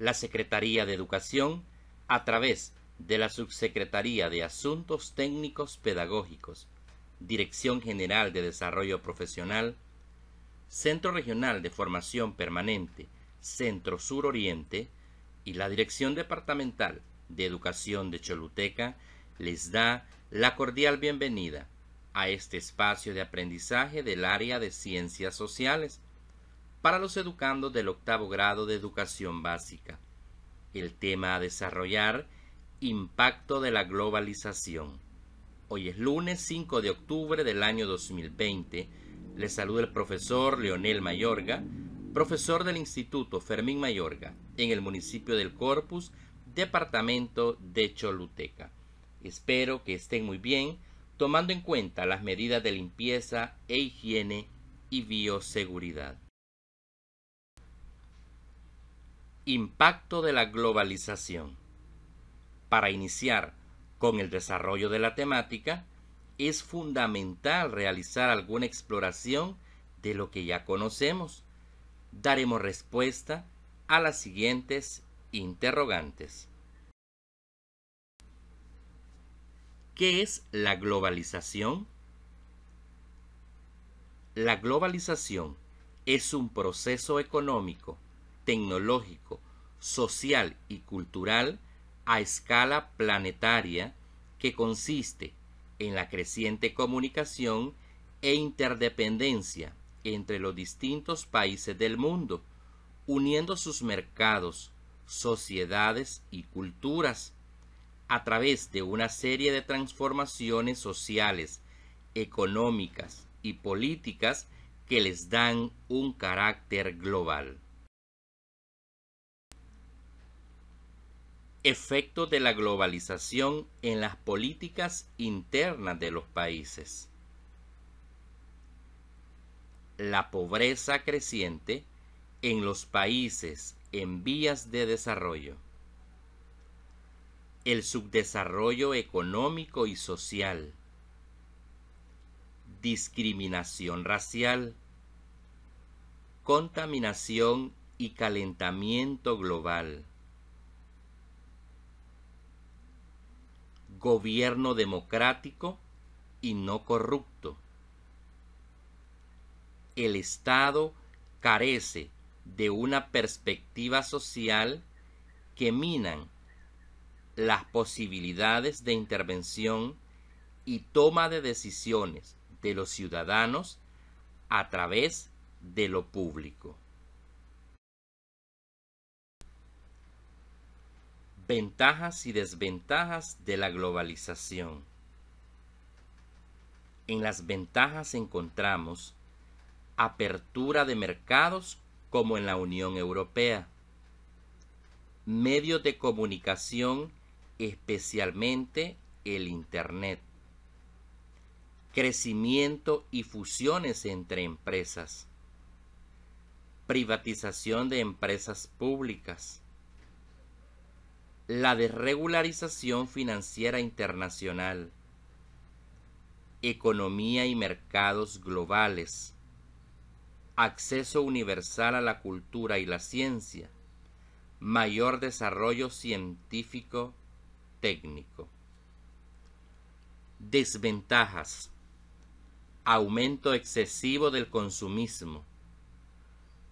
la Secretaría de Educación a través de la Subsecretaría de Asuntos Técnicos Pedagógicos, Dirección General de Desarrollo Profesional, Centro Regional de Formación Permanente, Centro Sur Oriente y la Dirección Departamental de Educación de Choluteca les da la cordial bienvenida a este espacio de aprendizaje del área de ciencias sociales para los educandos del octavo grado de educación básica. El tema a desarrollar Impacto de la globalización. Hoy es lunes 5 de octubre del año 2020. Le saluda el profesor Leonel Mayorga, profesor del Instituto Fermín Mayorga, en el municipio del Corpus, departamento de Choluteca. Espero que estén muy bien, tomando en cuenta las medidas de limpieza e higiene y bioseguridad. Impacto de la globalización. Para iniciar con el desarrollo de la temática, es fundamental realizar alguna exploración de lo que ya conocemos. Daremos respuesta a las siguientes interrogantes. ¿Qué es la globalización? La globalización es un proceso económico tecnológico, social y cultural a escala planetaria que consiste en la creciente comunicación e interdependencia entre los distintos países del mundo, uniendo sus mercados, sociedades y culturas a través de una serie de transformaciones sociales, económicas y políticas que les dan un carácter global. Efectos de la globalización en las políticas internas de los países. La pobreza creciente en los países en vías de desarrollo. El subdesarrollo económico y social. Discriminación racial. Contaminación y calentamiento global gobierno democrático y no corrupto. El Estado carece de una perspectiva social que minan las posibilidades de intervención y toma de decisiones de los ciudadanos a través de lo público. Ventajas y desventajas de la globalización. En las ventajas encontramos apertura de mercados como en la Unión Europea, medios de comunicación especialmente el Internet, crecimiento y fusiones entre empresas, privatización de empresas públicas, la desregularización financiera internacional, economía y mercados globales, acceso universal a la cultura y la ciencia, mayor desarrollo científico técnico. Desventajas. Aumento excesivo del consumismo.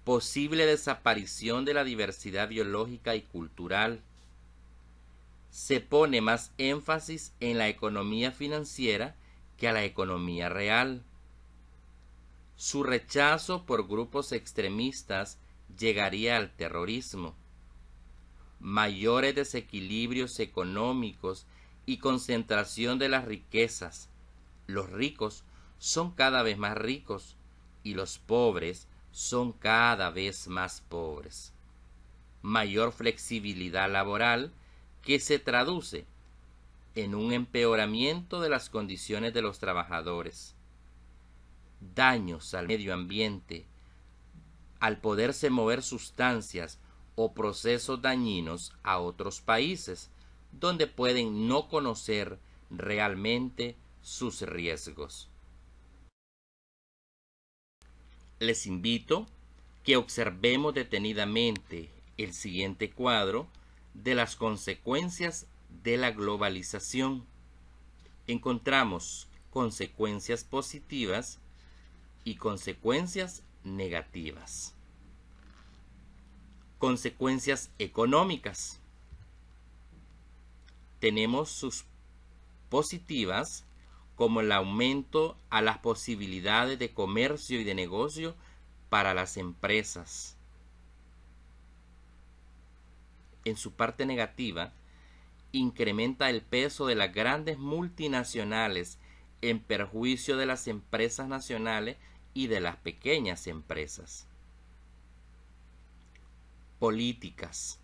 Posible desaparición de la diversidad biológica y cultural se pone más énfasis en la economía financiera que a la economía real. Su rechazo por grupos extremistas llegaría al terrorismo. Mayores desequilibrios económicos y concentración de las riquezas. Los ricos son cada vez más ricos y los pobres son cada vez más pobres. Mayor flexibilidad laboral que se traduce en un empeoramiento de las condiciones de los trabajadores, daños al medio ambiente, al poderse mover sustancias o procesos dañinos a otros países, donde pueden no conocer realmente sus riesgos. Les invito que observemos detenidamente el siguiente cuadro de las consecuencias de la globalización. Encontramos consecuencias positivas y consecuencias negativas. Consecuencias económicas. Tenemos sus positivas como el aumento a las posibilidades de comercio y de negocio para las empresas en su parte negativa, incrementa el peso de las grandes multinacionales en perjuicio de las empresas nacionales y de las pequeñas empresas. Políticas.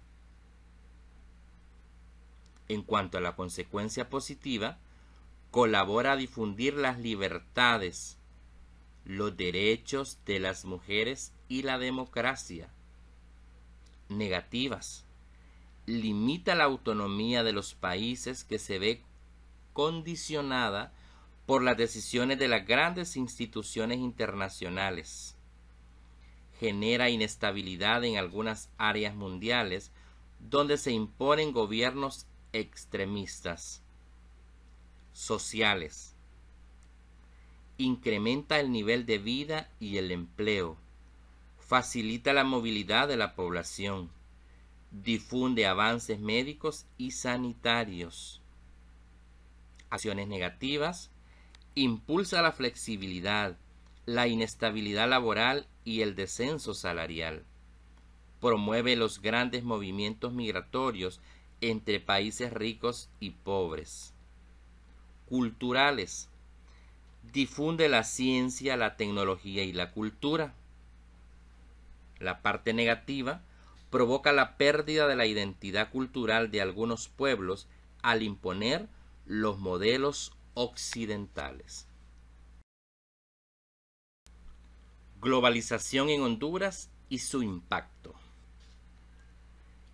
En cuanto a la consecuencia positiva, colabora a difundir las libertades, los derechos de las mujeres y la democracia. Negativas limita la autonomía de los países que se ve condicionada por las decisiones de las grandes instituciones internacionales. Genera inestabilidad en algunas áreas mundiales donde se imponen gobiernos extremistas sociales. Incrementa el nivel de vida y el empleo. Facilita la movilidad de la población difunde avances médicos y sanitarios. Acciones negativas, impulsa la flexibilidad, la inestabilidad laboral y el descenso salarial. Promueve los grandes movimientos migratorios entre países ricos y pobres. Culturales. Difunde la ciencia, la tecnología y la cultura. La parte negativa provoca la pérdida de la identidad cultural de algunos pueblos al imponer los modelos occidentales. Globalización en Honduras y su impacto.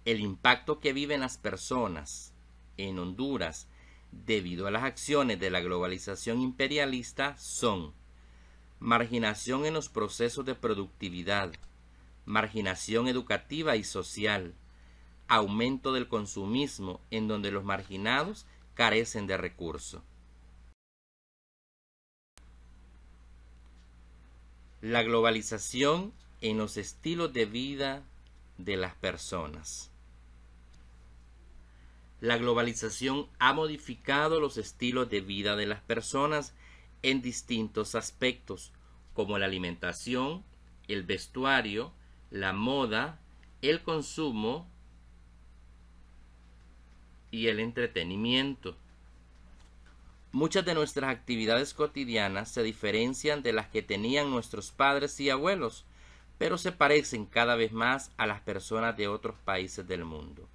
El impacto que viven las personas en Honduras debido a las acciones de la globalización imperialista son marginación en los procesos de productividad, marginación educativa y social, aumento del consumismo en donde los marginados carecen de recursos. La globalización en los estilos de vida de las personas. La globalización ha modificado los estilos de vida de las personas en distintos aspectos, como la alimentación, el vestuario, la moda, el consumo y el entretenimiento. Muchas de nuestras actividades cotidianas se diferencian de las que tenían nuestros padres y abuelos, pero se parecen cada vez más a las personas de otros países del mundo.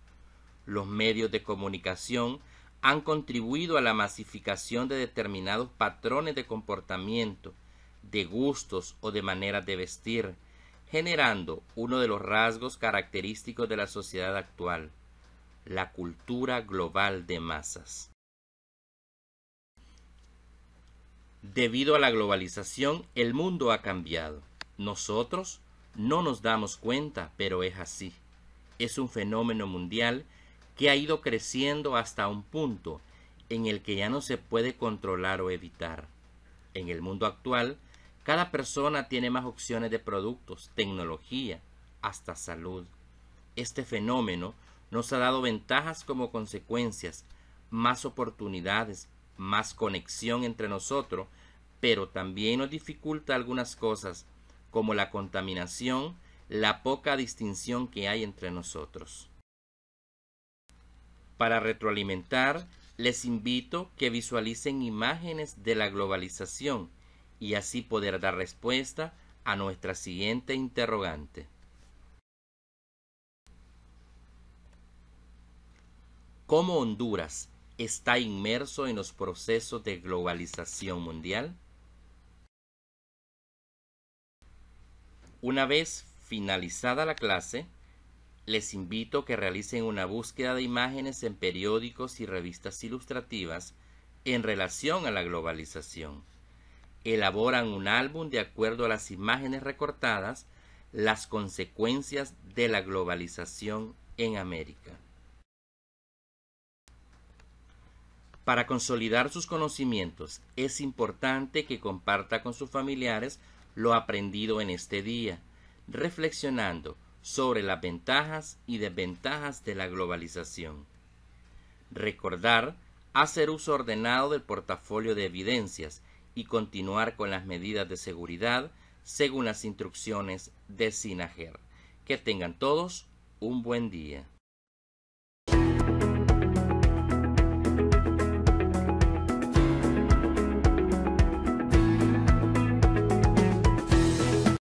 Los medios de comunicación han contribuido a la masificación de determinados patrones de comportamiento, de gustos o de maneras de vestir, generando uno de los rasgos característicos de la sociedad actual, la cultura global de masas. Debido a la globalización, el mundo ha cambiado. Nosotros no nos damos cuenta, pero es así. Es un fenómeno mundial que ha ido creciendo hasta un punto en el que ya no se puede controlar o evitar. En el mundo actual, cada persona tiene más opciones de productos, tecnología, hasta salud. Este fenómeno nos ha dado ventajas como consecuencias, más oportunidades, más conexión entre nosotros, pero también nos dificulta algunas cosas, como la contaminación, la poca distinción que hay entre nosotros. Para retroalimentar, les invito que visualicen imágenes de la globalización y así poder dar respuesta a nuestra siguiente interrogante. ¿Cómo Honduras está inmerso en los procesos de globalización mundial? Una vez finalizada la clase, les invito a que realicen una búsqueda de imágenes en periódicos y revistas ilustrativas en relación a la globalización elaboran un álbum de acuerdo a las imágenes recortadas, las consecuencias de la globalización en América. Para consolidar sus conocimientos es importante que comparta con sus familiares lo aprendido en este día, reflexionando sobre las ventajas y desventajas de la globalización. Recordar hacer uso ordenado del portafolio de evidencias y continuar con las medidas de seguridad según las instrucciones de Sinajer. Que tengan todos un buen día.